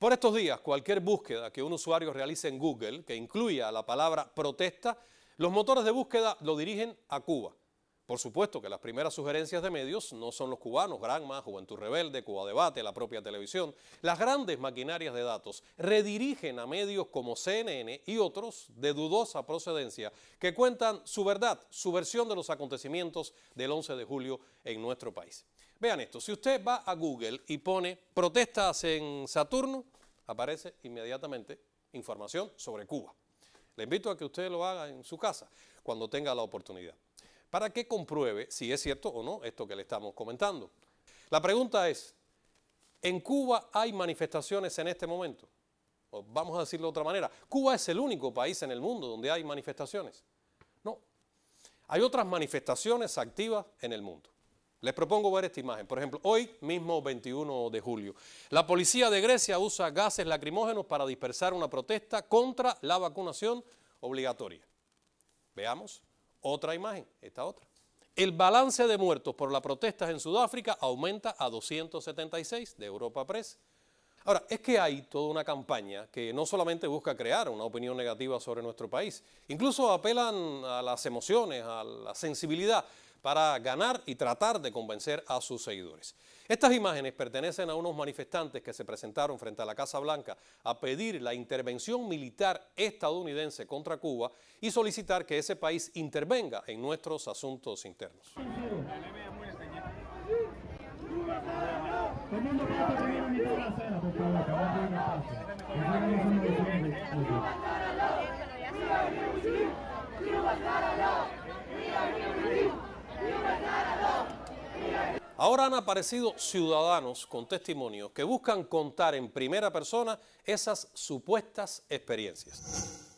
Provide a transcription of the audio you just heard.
Por estos días, cualquier búsqueda que un usuario realice en Google, que incluya la palabra protesta, los motores de búsqueda lo dirigen a Cuba. Por supuesto que las primeras sugerencias de medios no son los cubanos, Granma, Juventud Rebelde, Cuba Debate, la propia televisión. Las grandes maquinarias de datos redirigen a medios como CNN y otros de dudosa procedencia que cuentan su verdad, su versión de los acontecimientos del 11 de julio en nuestro país. Vean esto, si usted va a Google y pone protestas en Saturno, aparece inmediatamente información sobre Cuba. Le invito a que usted lo haga en su casa cuando tenga la oportunidad, para que compruebe si es cierto o no esto que le estamos comentando. La pregunta es, ¿en Cuba hay manifestaciones en este momento? O vamos a decirlo de otra manera, Cuba es el único país en el mundo donde hay manifestaciones. No, hay otras manifestaciones activas en el mundo. Les propongo ver esta imagen. Por ejemplo, hoy mismo 21 de julio, la policía de Grecia usa gases lacrimógenos para dispersar una protesta contra la vacunación obligatoria. Veamos otra imagen, esta otra. El balance de muertos por las protestas en Sudáfrica aumenta a 276 de Europa Press. Ahora, es que hay toda una campaña que no solamente busca crear una opinión negativa sobre nuestro país, incluso apelan a las emociones, a la sensibilidad para ganar y tratar de convencer a sus seguidores. Estas imágenes pertenecen a unos manifestantes que se presentaron frente a la Casa Blanca a pedir la intervención militar estadounidense contra Cuba y solicitar que ese país intervenga en nuestros asuntos internos. Ahora han aparecido ciudadanos con testimonios que buscan contar en primera persona esas supuestas experiencias.